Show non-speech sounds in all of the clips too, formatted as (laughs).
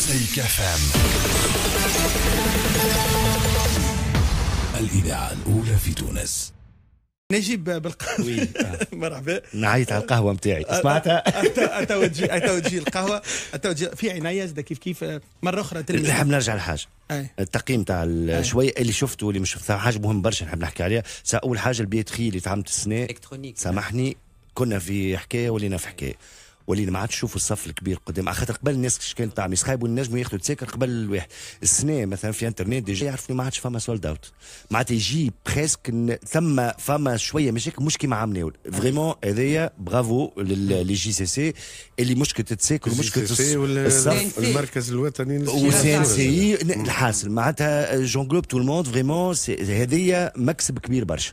مزيكا فام الإذاعة الأولى في تونس نجيب بالقهوة آه. (laughs) مرحبا نعيط على القهوة نتاعي آه، سمعتها آه، اتوجي اتوجي القهوة اتوجي في عناية زاد كيف كيف مرة أخرى نحب نرجع لحاجة التقييم تاع شوية اللي شفته واللي مش شفته حاجة مهم برشا نحب نحكي عليها أول حاجة البيتخي اللي تعملت السنة سامحني كنا في حكاية ولينا في حكاية ولينا ما عادش نشوفوا الصف الكبير قدام على خاطر قبل الناس كش كانت تعمل يسخايبوا النجم ياخذوا تسكر قبل الواحد السنه مثلا في انترنت ديجا يعرفوا ما عادش فما سولد اوت معناتها يجي بريسك ثم فما شويه مشاكل مش كيما عام ناول فريمون هذايا برافو للي جي سي سي اللي مشكله التساكر ومشكله الصف المركز الوطني وسي ان سي الحاصل معناتها جون جلوب تو الموند فريمون هذايا مكسب كبير برشا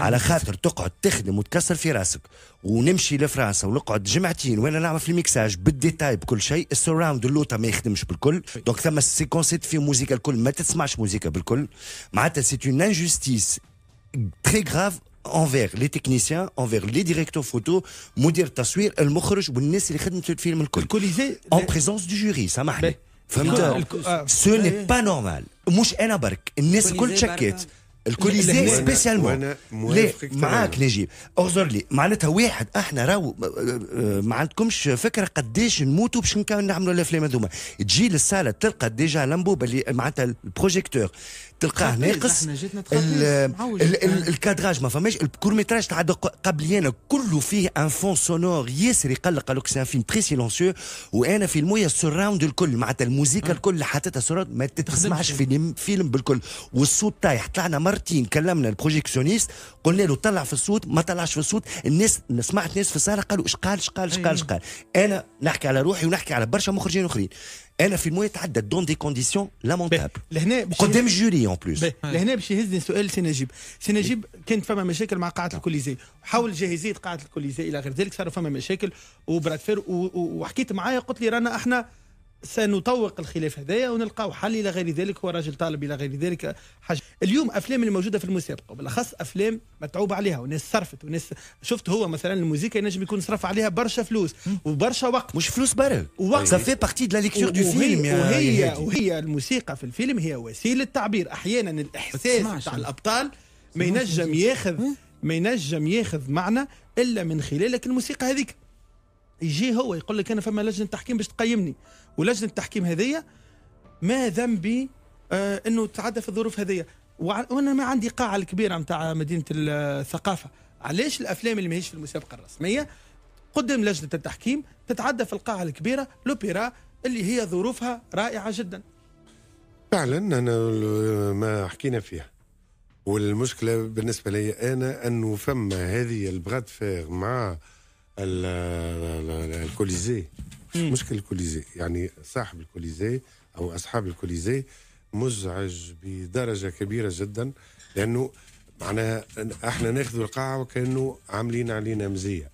على خاطر تقعد تخدم وتكسر في راسك ونمشي لفرنسا ونقعد جمعتين وانا نعمل في الميكساج بالديتاي بكل شيء السراوند اللوطا ما يخدمش بالكل دونك ثم السيكونسات في موزيكا الكل ما تسمعش موزيكا بالكل معناتها سي اون انجستيس تري غراف انفير لي تكنيسيان انفير لي ديريكتور فوتو مدير التصوير المخرج والناس اللي خدمت الفيلم الكل الكل اون بريزونس دو جوري سامحني فهمت سو ني با نورمال مش انا برك الناس الكل تشكيت الكوليزي اللي سبيسيالمون ليه معاك نجيب اعذر لي معناتها واحد احنا راهو آه، آه، ما عندكمش فكره قداش نموتوا باش نعملوا الافلام هذوما تجي للصاله تلقى ديجا لامبو اللي معناتها البروجيكتور تلقاه ناقص الكادراج ما فماش الكور ميتراج تاع قبلينا انا كله فيه ان فون سونور ياسر يقلق قالك ان فيلم تري سيلونسيو وانا في المويه السراوند الكل معناتها الموسيقى آه. الكل حطيتها سراوند ما تسمعش فيلم فيلم بالكل والصوت طايح طلعنا مرتين كلمنا البروجيكسيونيست قلنا له طلع في الصوت ما طلعش في الصوت الناس سمعت ناس في الصاله قالوا اش قال اش أيوة. قال اش قال اش قال انا نحكي على روحي ونحكي على برشا مخرجين اخرين انا في المويه تعدت دون دي كونديسيون لامونتابل لهنا قدام جوري اون بلوس لهنا باش يهزني سؤال سي نجيب سي نجيب كانت فما مشاكل مع قاعه الكوليزي حول جاهزيه قاعه الكوليزي الى غير ذلك صار فما مشاكل وبرادفير وحكيت معايا قلت لي رانا احنا سنطوق الخلاف هذايا ونلقاو حل الى غير ذلك هو راجل طالب الى غير ذلك حاجه اليوم افلام اللي موجوده في المسابقه وبالاخص افلام متعوب عليها وناس صرفت وناس شفت هو مثلا الموسيقى ينجم يكون صرف عليها برشا فلوس وبرشا وقت مش فلوس برك وقت سا في بارتي دو لا ليكتور دو فيلم وهي, وهي الموسيقى في الفيلم هي وسيله تعبير احيانا الاحساس تاع الابطال ما ينجم ياخذ ما ينجم ياخذ معنى الا من خلالك الموسيقى هذيك يجي هو يقول لك انا فما لجنه تحكيم باش تقيمني ولجنه التحكيم هذيا ما ذنبي آه انه تعدى في الظروف هذيا وانا ما عندي قاعه الكبيره نتاع مدينه الثقافه علاش الافلام اللي ماهيش في المسابقه الرسميه قدم لجنه التحكيم تتعدى في القاعه الكبيره لوبيرا اللي هي ظروفها رائعه جدا فعلا انا ما حكينا فيها والمشكله بالنسبه لي انا انه فما هذه البغات فيغ مع الكوليزي مشكل الكوليزي يعني صاحب الكوليزي او اصحاب الكوليزي مزعج بدرجه كبيره جدا لانه معناها احنا ناخذ القاعه وكانه عاملين علينا مزيه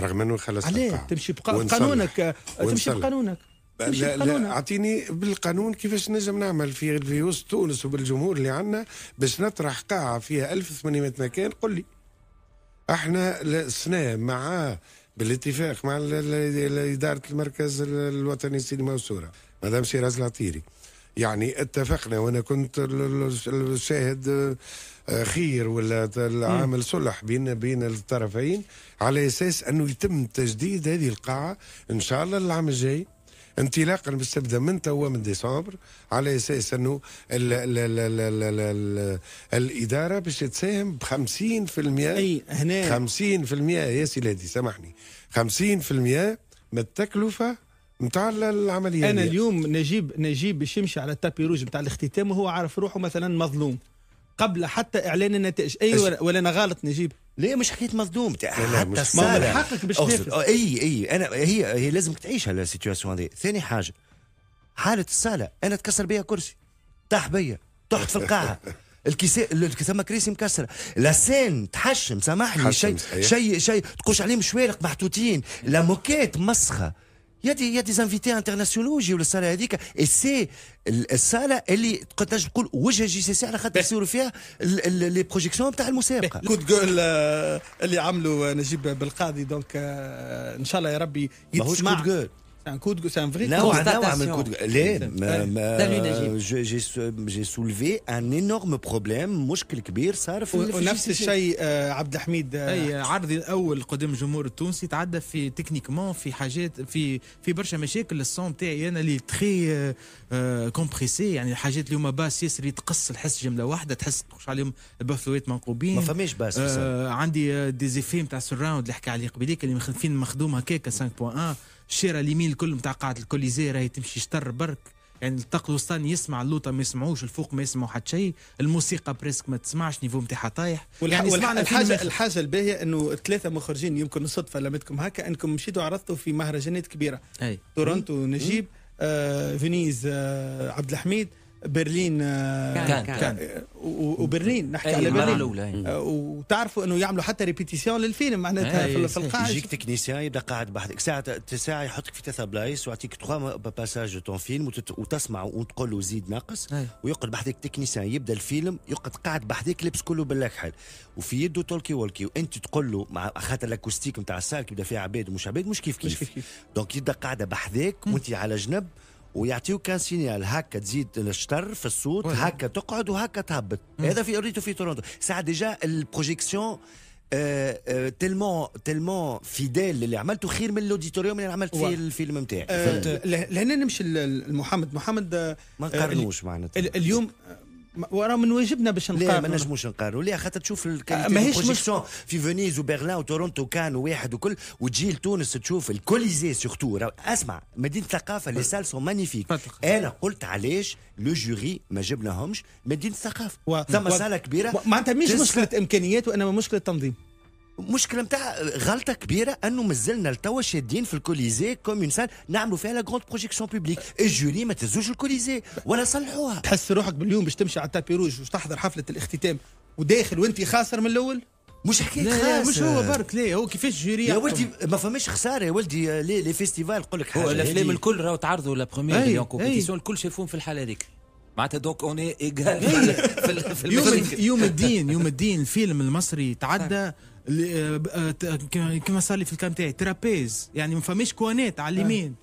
رغم انه خلص عليه تمشي بقانونك آه، تمشي بقانونك لا لا اعطيني بالقانون كيفاش نجم نعمل في في وسط تونس وبالجمهور اللي عندنا باش نطرح قاعه فيها 1800 مكان قل لي احنا لسنا مع بالاتفاق مع إدارة المركز الوطني السينما والصورة مدام سيراز العطيري يعني اتفقنا وانا كنت الشاهد آه، خير ولا عامل صلح بين بين الطرفين على اساس انه يتم تجديد هذه القاعه ان شاء الله العام الجاي انطلاقا مستبدا من توا من ديسمبر على اساس انه ال ال ال ال الاداره باش تساهم ب 50% اي هنا 50% يا سيدي سامحني 50% من التكلفه نتاع العمليه انا اليوم نجيب نجيب باش يمشي على التابي روج نتاع الاختتام وهو عارف روحه مثلا مظلوم قبل حتى اعلان النتائج اي أيوة ولا انا غلط نجيب ليه مش حكيت مصدوم حتى السالة من حقك باش اي اي انا هي هي لازمك تعيش على هذه ثاني حاجه حاله السالة انا تكسر بيا كرسي طاح بيا طحت في القاعه الكيس ثم كراسي مكسره لسان تحشم سامحني شيء شيء شيء تقولش عليهم شوارق محطوطين موكيت مسخه Il y, a des, il y a des invités internationaux يجيو للصاله هذيك اي سي الصاله اللي تقدر تقول وجه جي سي سي على خاطر يصيروا فيها لي بروجيكسيون تاع المسابقه كود جول اللي عملوا نجيب بالقاضي دونك آه، ان شاء الله يا ربي يتسمع C'est un coup de c'est un vrai coup de j'ai soulevé un énorme problème مشكل كبير صار في ونفس الشيء عبد الحميد اي عرضي الاول قدام جمهور التونسي تعدى في تكنيكمون في حاجات في في برشا مشاكل الصون تاعي انا اللي تخي كومبريسي يعني الحاجات اللي هما باس ياسر يتقص الحس جمله واحده تحس تقش عليهم البافلويت منقوبين ما فماش باس عندي ديزيفي نتاع السراوند اللي حكى عليه قبيليك اللي فين مخدوم هكاك 5.1 الشارع اليمين الكل نتاع قاعة الكوليزي راهي تمشي شطر برك يعني الطاق الوسطاني يسمع اللوطة ما يسمعوش الفوق ما يسمعوا حتى شيء الموسيقى بريسك ما تسمعش نيفو نتاعها طايح يعني سمعنا الحاجة الحاجة الباهية انه ثلاثة مخرجين يمكن الصدفة لمتكم هكا انكم مشيتوا عرضتوا في مهرجانات كبيرة أي. تورنتو نجيب آه فينيز آه عبد الحميد برلين آه، كان, كان. آه، كان. وبرلين نحكي على برلين الاولى آه، وتعرفوا انه يعملوا حتى ريبيتيسيون للفيلم معناتها في القاعه يجيك تكنيسيان يبدا قاعد بحدك ساعه ساعه يحطك في ثلاثه بلايص ويعطيك تخوا باساج تون فيلم وتسمع وتقول له زيد ناقص ويقعد بحدك تكنيسيان يبدا الفيلم يقعد قاعد بحدك لبس كله بالأكحل وفي يده تولكي وولكي وانت تقول له مع خاطر الاكوستيك نتاع السالك يبدا فيها عباد ومش عباد مش كيف كيف دونك (laughs) يبدا قاعده بحذاك وانت على جنب ويعطيوك كان سينيال هكا تزيد الشتر في الصوت هكا تقعد وهكا تهبط هذا في اوريتو في تورونتو ساعة ديجا البروجيكسيون تلمون تلمون فيديل اللي عملته خير من الاوديتوريوم اللي عملت فيه الفيلم نتاعي آه، لهنا نمشي لمحمد محمد آه، ما نقارنوش معناتها اليوم وراه من واجبنا باش نقارنوا لا ما نجموش نقارنوا ليه خاطر تشوف آه، ماهيش مش في فينيز وبرلان وتورونتو كان وواحد وكل وتجي لتونس تشوف الكوليزي سورتو اسمع مدينه الثقافه لي سال سون مانيفيك انا قلت علاش لو جوري ما جبناهمش مدينه الثقافه ثم و... صاله كبيره معناتها مش مشكله امكانيات وانما مشكله تنظيم مشكله نتاع غلطه كبيره انه مازلنا لتوا شادين في الكوليزي كوم اون سال نعملوا فيها لا غروند بروجيكسيون بوبليك الجوري ما تهزوش الكوليزي ولا صلحوها تحس روحك باليوم باش تمشي على التابي روج وتحضر حفله الاختتام وداخل وانت خاسر من الاول مش حكايه خاسر لا مش هو برك ليه هو كيفاش الجوري يا ولدي ما فماش خساره يا ولدي لي, لي فيستيفال نقول لك حاجه الافلام الكل راهو تعرضوا لا بروميير أيه. كومبيتيسيون الكل شافوهم في الحاله هذيك معناتها دونك اون ايغال في, في يوم الدين يوم الدين الفيلم المصري تعدى كما صار لي في الكلام تاعي ترابيز يعني ما فماش كوانات على آه. اليمين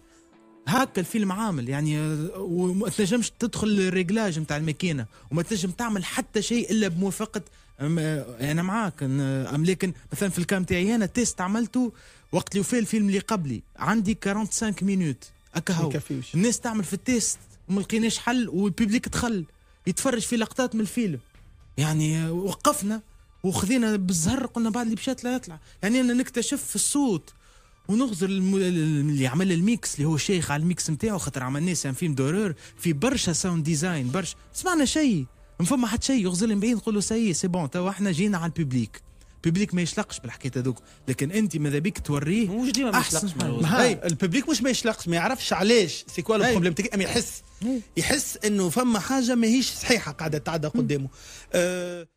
هكا الفيلم عامل يعني آه، وما تنجمش تدخل الريجلاج نتاع الماكينه وما تنجم تعمل حتى شيء الا بموافقه آه، انا معاك ام لكن مثلا في الكام تاعي انا تيست عملته وقت اللي وفى الفيلم اللي قبلي عندي 45 مينوت اكا هو الناس تعمل في التيست وما لقيناش حل والبيبليك دخل يتفرج في لقطات من الفيلم يعني وقفنا وخذينا بالزهر قلنا بعد اللي مشات لا يطلع يعني انا نكتشف في الصوت ونغزر اللي عمل الميكس اللي هو شيخ على الميكس نتاعو خاطر عملناه سان فيلم دورور في برشا ساوند ديزاين برشا سمعنا شيء ما فما حد شيء يغزر من بعيد نقول له سي سي بون توا احنا جينا على الببليك الببليك ما يشلقش بالحكايه هذوك لكن انت ماذا بيك توريه مش ديما ما يشلقش الببليك مش ما يشلقش ما يعرفش علاش سي كوا البروبليم اما يحس يحس انه فما حاجه ماهيش صحيحه قاعده تعدى قدامه أه